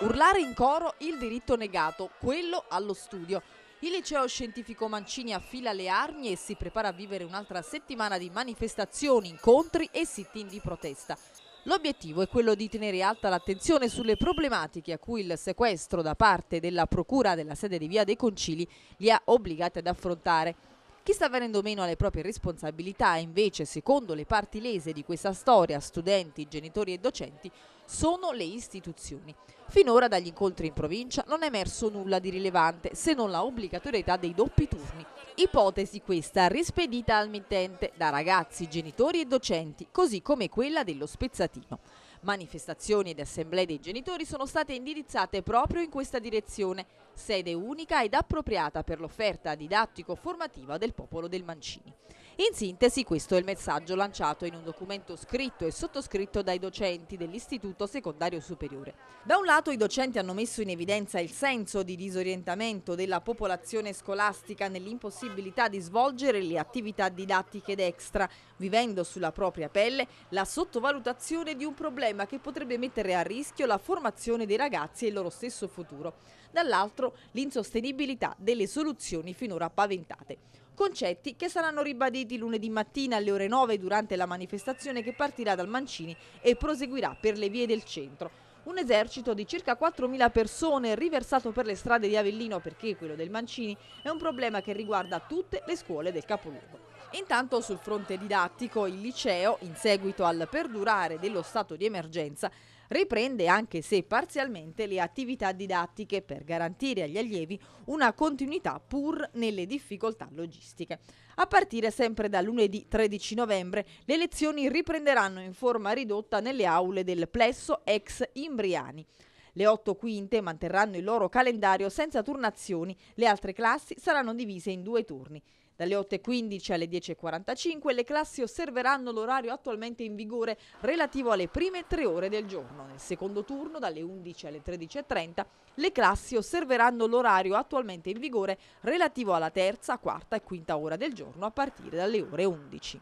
Urlare in coro il diritto negato, quello allo studio. Il liceo scientifico Mancini affila le armi e si prepara a vivere un'altra settimana di manifestazioni, incontri e sit-in di protesta. L'obiettivo è quello di tenere alta l'attenzione sulle problematiche a cui il sequestro da parte della Procura della sede di Via dei Concili li ha obbligati ad affrontare. Chi sta venendo meno alle proprie responsabilità invece, secondo le parti lese di questa storia, studenti, genitori e docenti, sono le istituzioni. Finora dagli incontri in provincia non è emerso nulla di rilevante se non la obbligatorietà dei doppi turni. Ipotesi questa rispedita al mittente da ragazzi, genitori e docenti, così come quella dello spezzatino. Manifestazioni ed assemblee dei genitori sono state indirizzate proprio in questa direzione, sede unica ed appropriata per l'offerta didattico-formativa del popolo del Mancini. In sintesi questo è il messaggio lanciato in un documento scritto e sottoscritto dai docenti dell'Istituto Secondario Superiore. Da un lato i docenti hanno messo in evidenza il senso di disorientamento della popolazione scolastica nell'impossibilità di svolgere le attività didattiche ed extra, vivendo sulla propria pelle la sottovalutazione di un problema che potrebbe mettere a rischio la formazione dei ragazzi e il loro stesso futuro. Dall'altro l'insostenibilità delle soluzioni finora paventate. Concetti che saranno ribaditi partiti lunedì mattina alle ore 9 durante la manifestazione che partirà dal Mancini e proseguirà per le vie del centro. Un esercito di circa 4.000 persone riversato per le strade di Avellino perché quello del Mancini è un problema che riguarda tutte le scuole del capoluogo. Intanto sul fronte didattico il liceo, in seguito al perdurare dello stato di emergenza, riprende anche se parzialmente le attività didattiche per garantire agli allievi una continuità pur nelle difficoltà logistiche. A partire sempre da lunedì 13 novembre le lezioni riprenderanno in forma ridotta nelle aule del plesso ex Imbriani. Le otto quinte manterranno il loro calendario senza turnazioni, le altre classi saranno divise in due turni. Dalle 8.15 alle 10.45 le classi osserveranno l'orario attualmente in vigore relativo alle prime tre ore del giorno. Nel secondo turno, dalle 11 alle 13.30, le classi osserveranno l'orario attualmente in vigore relativo alla terza, quarta e quinta ora del giorno a partire dalle ore 11.